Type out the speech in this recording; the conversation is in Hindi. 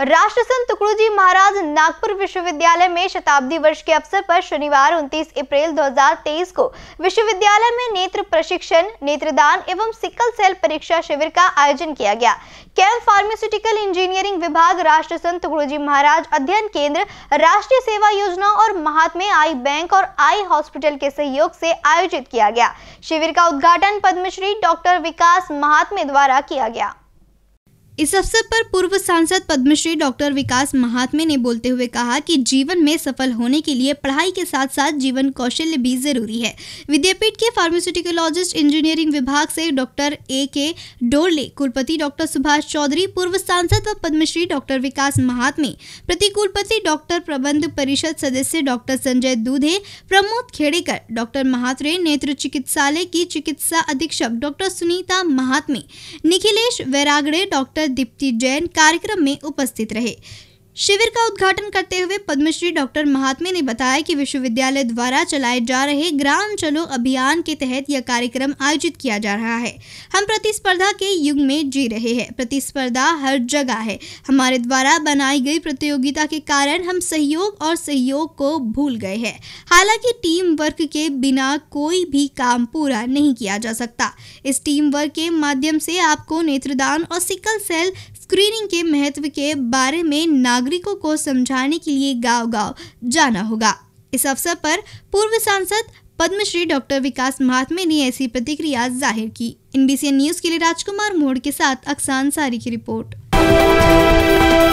राष्ट्र संत तुकड़ू महाराज नागपुर विश्वविद्यालय में शताब्दी वर्ष के अवसर पर शनिवार 29 अप्रैल 2023 को विश्वविद्यालय में नेत्र प्रशिक्षण नेत्रदान एवं सिकल सेल परीक्षा शिविर का आयोजन किया गया कैंप फार्मास्यूटिकल इंजीनियरिंग विभाग राष्ट्र संत तुकड़ू महाराज अध्ययन केंद्र राष्ट्रीय सेवा योजना और महात्मे आई बैंक और आई हॉस्पिटल के सहयोग से आयोजित किया गया शिविर का उद्घाटन पद्मश्री डॉक्टर विकास महात्मे द्वारा किया गया इस अवसर पर पूर्व सांसद पद्मश्री डॉक्टर विकास महात्मे ने बोलते हुए कहा कि जीवन में सफल होने के लिए पढ़ाई के साथ साथ जीवन कौशल्य भी जरूरी है विद्यापीठ के फार्मास्यूटिकोलॉजिस्ट इंजीनियरिंग विभाग से डॉक्टर ए के डोरले कुलपति डॉक्टर सुभाष चौधरी पूर्व सांसद व पद्मश्री डॉक्टर विकास महात्मे कुलपति डॉक्टर प्रबंध परिषद सदस्य डॉक्टर संजय दूधे प्रमोद खेड़ेकर डॉक्टर महात्रे नेत्र चिकित्सालय की चिकित्सा अधीक्षक doctor Sunita Mahatme Nikhilesh Vairagade doctor doctor Deepti Jain कार्यक्रम में उपस्थित रहे शिविर का उद्घाटन करते हुए पद्मश्री डॉक्टर महात्मे ने बताया कि विश्वविद्यालय द्वारा चलाए जा रहे ग्राम चलो अभियान के तहत यह कार्यक्रम आयोजित किया जा रहा है हम प्रतिस्पर्धा के युग में जी रहे हैं प्रतिस्पर्धा हर जगह है हमारे द्वारा बनाई गई प्रतियोगिता के कारण हम सहयोग और सहयोग को भूल गए हैं हालांकि टीम वर्क के बिना कोई भी काम पूरा नहीं किया जा सकता इस टीम वर्क के माध्यम से आपको नेत्रदान और सिकल सेल स्क्रीनिंग के महत्व के बारे में नागरिक नागरिकों को समझाने के लिए गांव-गांव जाना होगा इस अवसर पर पूर्व सांसद पद्मश्री डॉक्टर विकास महात्मे ने ऐसी प्रतिक्रिया जाहिर की एनबीसी न्यूज के लिए राजकुमार मोड़ के साथ अक्सान सारी की रिपोर्ट